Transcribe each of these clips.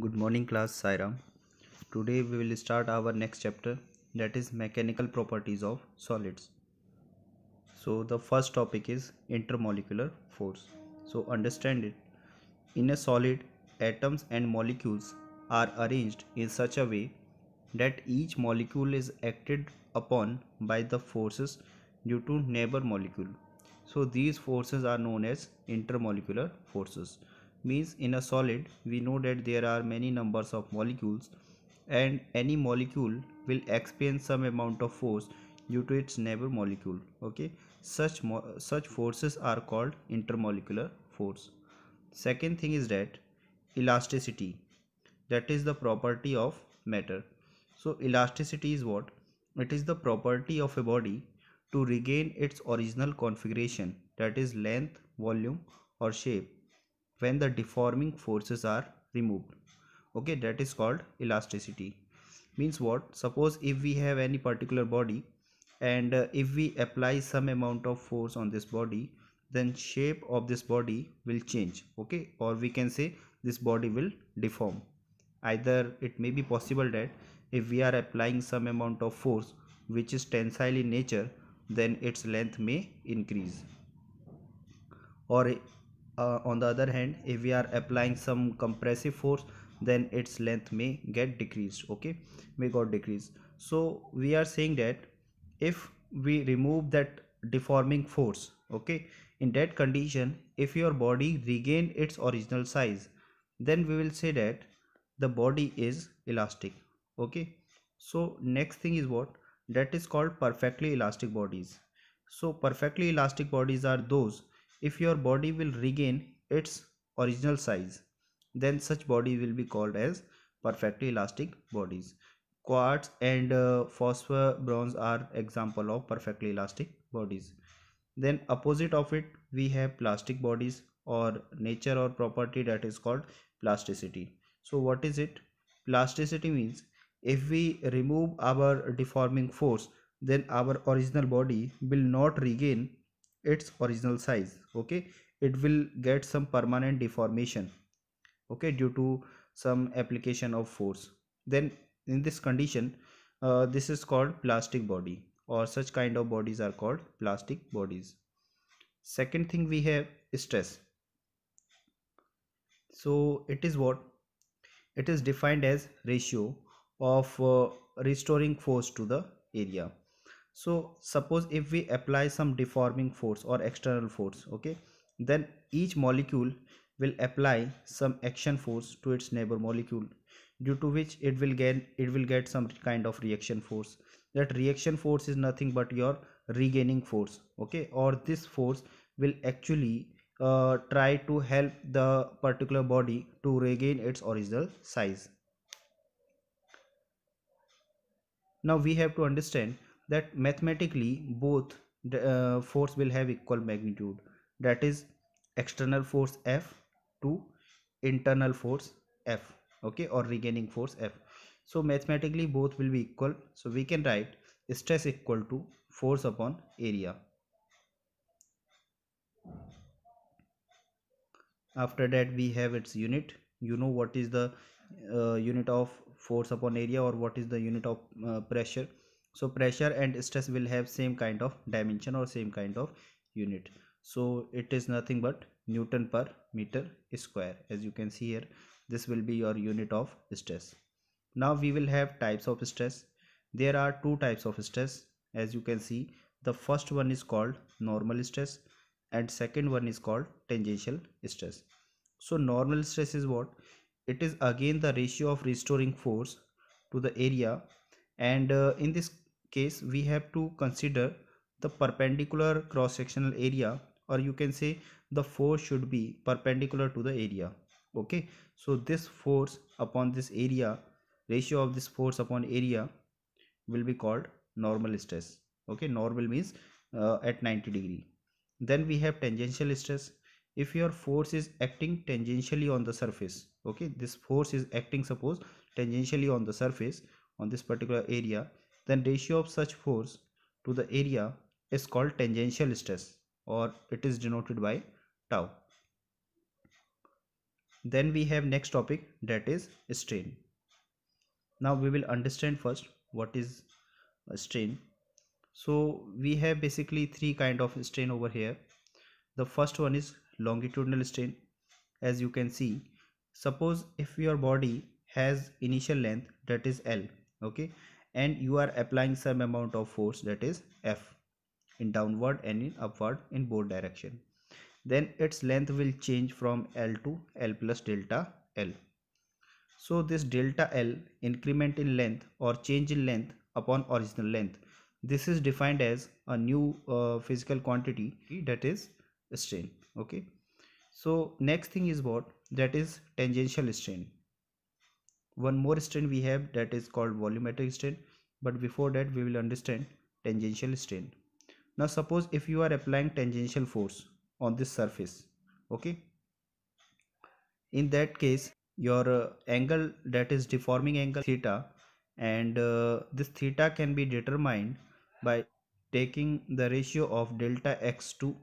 good morning class Saira. today we will start our next chapter that is mechanical properties of solids so the first topic is intermolecular force so understand it in a solid atoms and molecules are arranged in such a way that each molecule is acted upon by the forces due to neighbor molecule so these forces are known as intermolecular forces means in a solid we know that there are many numbers of molecules and any molecule will experience some amount of force due to its neighbor molecule okay such mo such forces are called intermolecular force second thing is that elasticity that is the property of matter so elasticity is what it is the property of a body to regain its original configuration that is length volume or shape when the deforming forces are removed okay that is called elasticity means what suppose if we have any particular body and uh, if we apply some amount of force on this body then shape of this body will change okay or we can say this body will deform either it may be possible that if we are applying some amount of force which is tensile in nature then its length may increase or uh, on the other hand if we are applying some compressive force then its length may get decreased okay may got decreased so we are saying that if we remove that deforming force okay in that condition if your body regain its original size then we will say that the body is elastic okay so next thing is what that is called perfectly elastic bodies so perfectly elastic bodies are those if your body will regain its original size then such body will be called as perfectly elastic bodies quartz and uh, phosphor bronze are example of perfectly elastic bodies then opposite of it we have plastic bodies or nature or property that is called plasticity so what is it plasticity means if we remove our deforming force then our original body will not regain its original size okay it will get some permanent deformation okay due to some application of force then in this condition uh, this is called plastic body or such kind of bodies are called plastic bodies second thing we have stress so it is what it is defined as ratio of uh, restoring force to the area so suppose if we apply some deforming force or external force okay then each molecule will apply some action force to its neighbor molecule due to which it will get it will get some kind of reaction force that reaction force is nothing but your regaining force okay or this force will actually uh, try to help the particular body to regain its original size now we have to understand that mathematically both the, uh, force will have equal magnitude that is external force F to internal force F okay or regaining force F so mathematically both will be equal so we can write stress equal to force upon area after that we have its unit you know what is the uh, unit of force upon area or what is the unit of uh, pressure so pressure and stress will have same kind of dimension or same kind of unit so it is nothing but newton per meter square as you can see here this will be your unit of stress now we will have types of stress there are two types of stress as you can see the first one is called normal stress and second one is called tangential stress so normal stress is what it is again the ratio of restoring force to the area and uh, in this case we have to consider the perpendicular cross sectional area or you can say the force should be perpendicular to the area okay so this force upon this area ratio of this force upon area will be called normal stress okay normal means uh, at 90 degree then we have tangential stress if your force is acting tangentially on the surface okay this force is acting suppose tangentially on the surface on this particular area then ratio of such force to the area is called tangential stress or it is denoted by tau. Then we have next topic that is strain. Now we will understand first what is strain. So we have basically three kind of strain over here. The first one is longitudinal strain. As you can see, suppose if your body has initial length that is L, okay, and you are applying some amount of force that is F in downward and in upward in both direction then its length will change from L to L plus delta L. So this delta L increment in length or change in length upon original length. This is defined as a new uh, physical quantity that is strain. Okay. So next thing is what that is tangential strain. One more strain we have that is called volumetric strain but before that we will understand tangential strain now suppose if you are applying tangential force on this surface okay in that case your uh, angle that is deforming angle theta and uh, this theta can be determined by taking the ratio of delta x to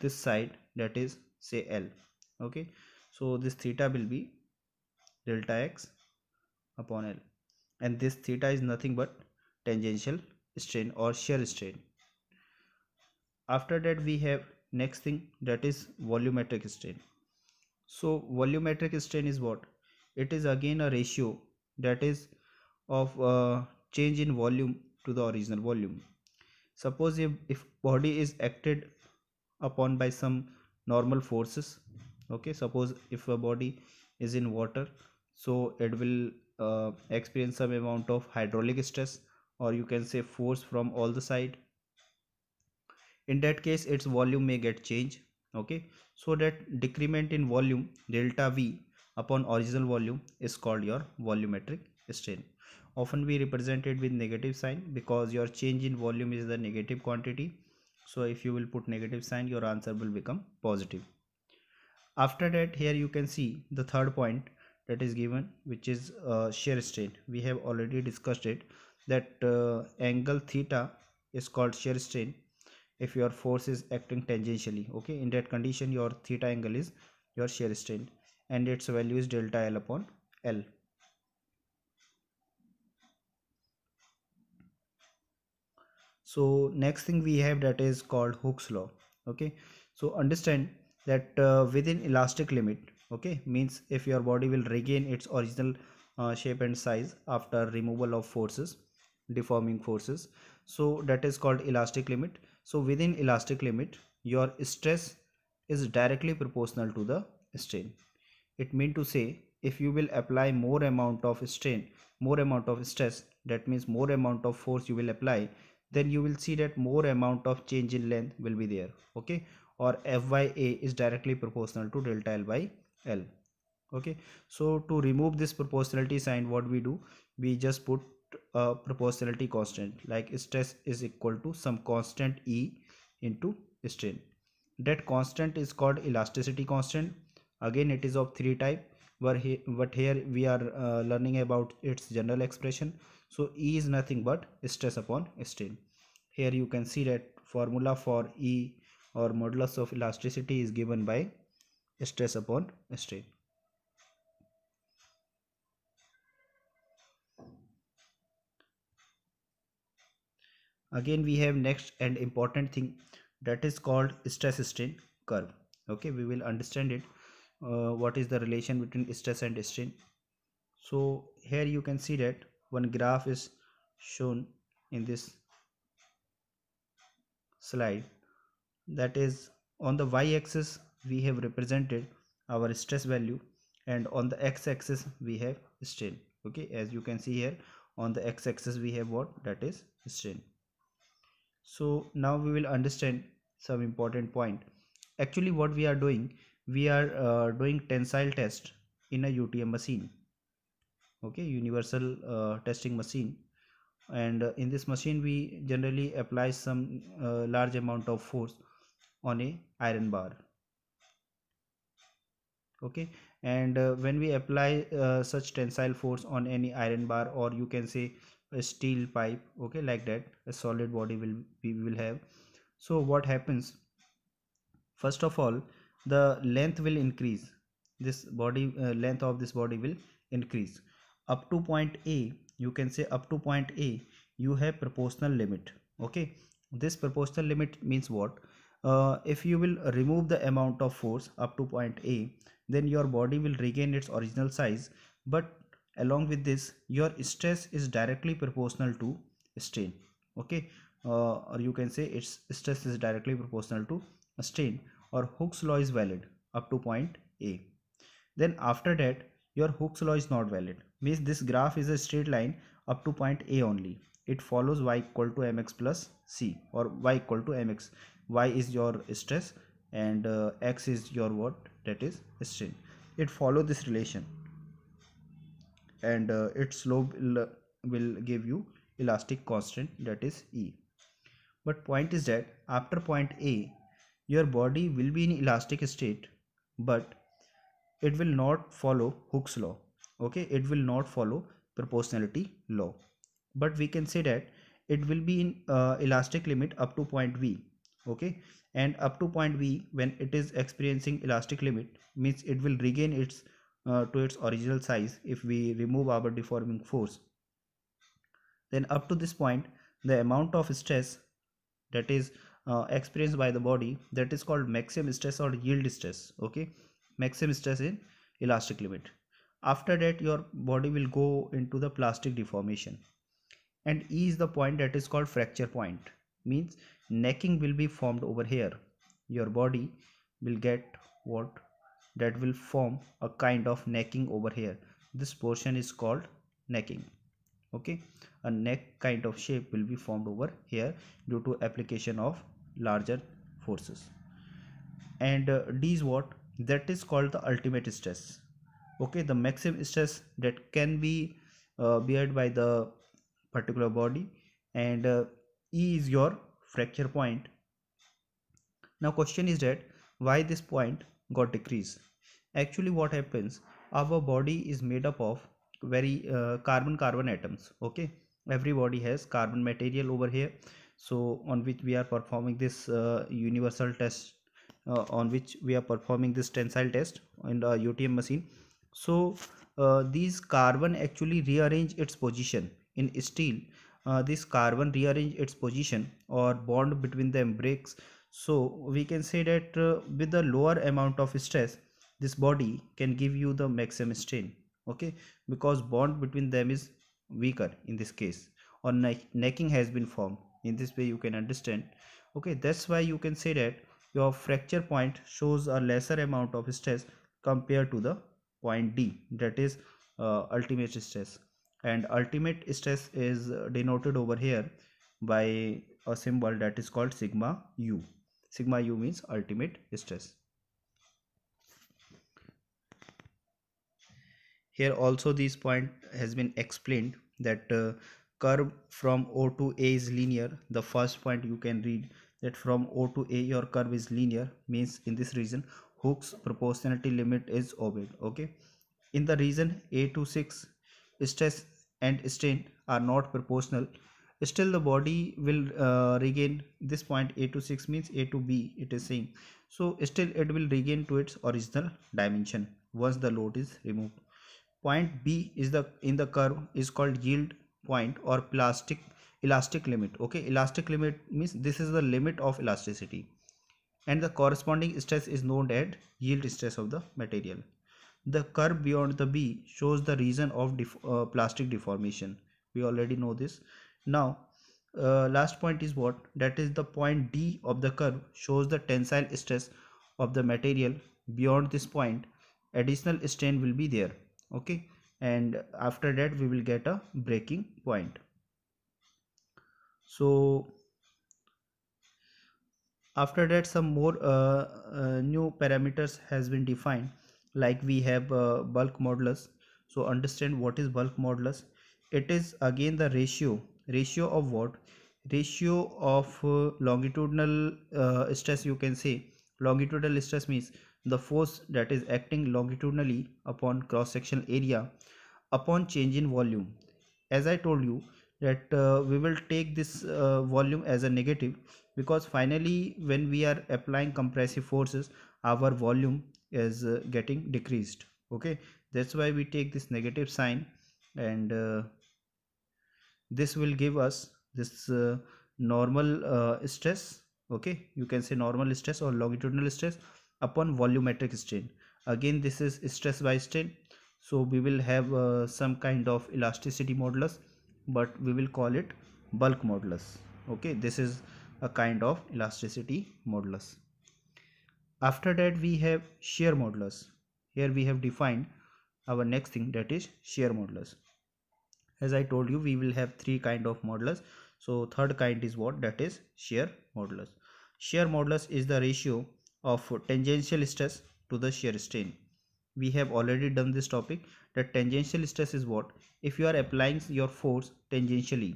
this side that is say l okay so this theta will be delta x upon l and this theta is nothing but tangential strain or shear strain after that we have next thing that is volumetric strain so volumetric strain is what it is again a ratio that is of uh, change in volume to the original volume suppose if, if body is acted upon by some normal forces okay suppose if a body is in water so it will uh, experience some amount of hydraulic stress or you can say force from all the side in that case its volume may get changed okay so that decrement in volume delta v upon original volume is called your volumetric strain often we represent it with negative sign because your change in volume is the negative quantity so if you will put negative sign your answer will become positive after that here you can see the third point that is given which is uh, shear strain we have already discussed it that uh, angle theta is called shear strain if your force is acting tangentially okay in that condition your theta angle is your shear strain and its value is delta l upon l so next thing we have that is called hook's law okay so understand that uh, within elastic limit okay means if your body will regain its original uh, shape and size after removal of forces deforming forces so that is called elastic limit so within elastic limit your stress is directly proportional to the strain it mean to say if you will apply more amount of strain more amount of stress that means more amount of force you will apply then you will see that more amount of change in length will be there okay or fya is directly proportional to delta l by l okay so to remove this proportionality sign what we do we just put a proportionality constant like stress is equal to some constant E into strain. That constant is called elasticity constant. Again it is of three type but here, but here we are uh, learning about its general expression. So E is nothing but stress upon strain. Here you can see that formula for E or modulus of elasticity is given by stress upon strain. again we have next and important thing that is called stress strain curve okay we will understand it uh, what is the relation between stress and strain so here you can see that one graph is shown in this slide that is on the y-axis we have represented our stress value and on the x-axis we have strain okay as you can see here on the x-axis we have what that is strain so now we will understand some important point actually what we are doing we are uh, doing tensile test in a utm machine okay universal uh, testing machine and uh, in this machine we generally apply some uh, large amount of force on a iron bar okay and uh, when we apply uh, such tensile force on any iron bar or you can say a steel pipe okay like that a solid body will we will have so what happens first of all the length will increase this body uh, length of this body will increase up to point a you can say up to point a you have proportional limit okay this proportional limit means what uh, if you will remove the amount of force up to point a then your body will regain its original size but along with this your stress is directly proportional to strain okay uh, or you can say its stress is directly proportional to strain or Hooke's law is valid up to point A. Then after that your Hooke's law is not valid means this graph is a straight line up to point A only. It follows y equal to mx plus c or y equal to mx. y is your stress and uh, x is your what that is strain. It follows this relation and uh, its slope will, uh, will give you elastic constant that is E. But point is that after point A your body will be in elastic state but it will not follow Hooke's law okay it will not follow proportionality law but we can say that it will be in uh, elastic limit up to point V okay and up to point V when it is experiencing elastic limit means it will regain its uh, to its original size if we remove our deforming force then up to this point the amount of stress that is uh, experienced by the body that is called maximum stress or yield stress okay maximum stress in elastic limit after that your body will go into the plastic deformation and e is the point that is called fracture point means necking will be formed over here your body will get what that will form a kind of necking over here this portion is called necking okay a neck kind of shape will be formed over here due to application of larger forces and uh, d is what that is called the ultimate stress okay the maximum stress that can be uh, beared by the particular body and uh, e is your fracture point now question is that why this point got decreased actually what happens our body is made up of very uh, carbon carbon atoms okay everybody has carbon material over here so on which we are performing this uh, universal test uh, on which we are performing this tensile test in the utm machine so uh, these carbon actually rearrange its position in steel uh, this carbon rearrange its position or bond between them breaks so we can say that uh, with the lower amount of stress this body can give you the maximum strain okay because bond between them is weaker in this case or ne necking has been formed in this way you can understand okay that's why you can say that your fracture point shows a lesser amount of stress compared to the point d that is uh, ultimate stress and ultimate stress is denoted over here by a symbol that is called sigma u sigma u means ultimate stress here also this point has been explained that uh, curve from O to A is linear the first point you can read that from O to A your curve is linear means in this region Hooke's proportionality limit is obeyed okay in the region A to 6 stress and strain are not proportional still the body will uh, regain this point a to 6 means a to b it is same so still it will regain to its original dimension once the load is removed point b is the in the curve is called yield point or plastic elastic limit okay elastic limit means this is the limit of elasticity and the corresponding stress is known as yield stress of the material the curve beyond the b shows the reason of def uh, plastic deformation we already know this now uh, last point is what that is the point d of the curve shows the tensile stress of the material beyond this point additional strain will be there okay and after that we will get a breaking point so after that some more uh, uh, new parameters has been defined like we have uh, bulk modulus so understand what is bulk modulus it is again the ratio ratio of what ratio of uh, longitudinal uh, stress you can say longitudinal stress means the force that is acting longitudinally upon cross-sectional area upon change in volume. As I told you that uh, we will take this uh, volume as a negative because finally when we are applying compressive forces our volume is uh, getting decreased. Okay, that's why we take this negative sign and uh, this will give us this uh, normal uh, stress okay you can say normal stress or longitudinal stress upon volumetric strain again this is stress by strain so we will have uh, some kind of elasticity modulus but we will call it bulk modulus okay this is a kind of elasticity modulus after that we have shear modulus here we have defined our next thing that is shear modulus as i told you we will have three kind of modulus so third kind is what that is shear modulus shear modulus is the ratio of tangential stress to the shear strain we have already done this topic that tangential stress is what if you are applying your force tangentially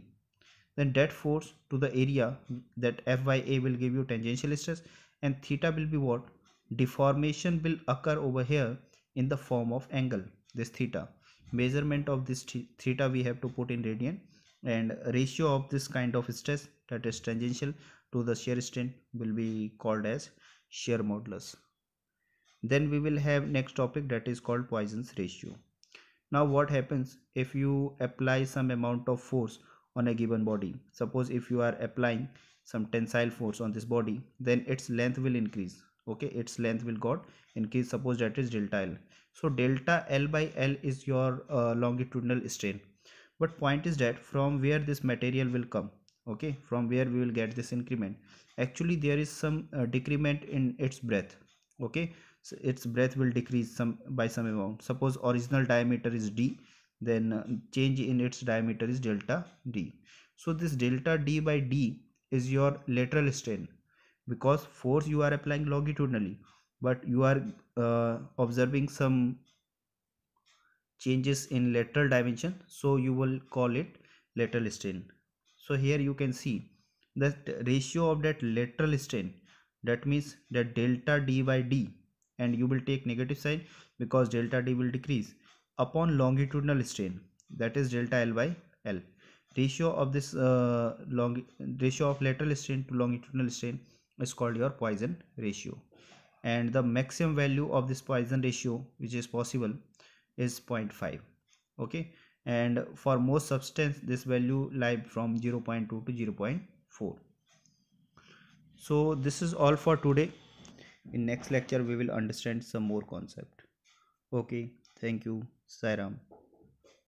then that force to the area that F Y A will give you tangential stress and theta will be what deformation will occur over here in the form of angle this theta measurement of this theta we have to put in radian and ratio of this kind of stress that is tangential to the shear strain will be called as shear modulus then we will have next topic that is called Poisson's ratio now what happens if you apply some amount of force on a given body suppose if you are applying some tensile force on this body then its length will increase okay its length will got increase suppose that is delta l so delta l by l is your uh, longitudinal strain but point is that from where this material will come okay from where we will get this increment actually there is some uh, decrement in its breadth okay so its breadth will decrease some by some amount suppose original diameter is d then uh, change in its diameter is delta d so this delta d by d is your lateral strain because force you are applying longitudinally but you are uh, observing some changes in lateral dimension so you will call it lateral strain so here you can see that ratio of that lateral strain that means that delta d by d and you will take negative sign because delta d will decrease upon longitudinal strain that is delta l by l ratio of this uh, long ratio of lateral strain to longitudinal strain is called your poisson ratio and the maximum value of this poisson ratio which is possible is 0.5 okay and for most substance this value lie from 0.2 to 0.5 4 so this is all for today in next lecture we will understand some more concept okay thank you sairam